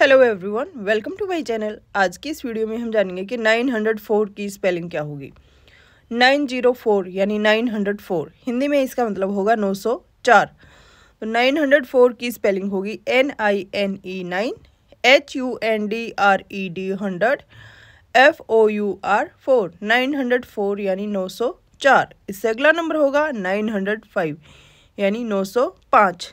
hello everyone welcome to my channel आज की इस वीडियो में हम जानेंगे कि 904 की स्पेलिंग क्या होगी 904 यानी 904 हिंदी में इसका मतलब होगा 904 तो 904 की स्पेलिंग होगी N I N E nine H U N D R E D hundred F O U R four nine hundred four यानी नौ सौ चार इससे अगला नंबर होगा नाइन हंड्रेड फाइव यानी नौ सौ पाँच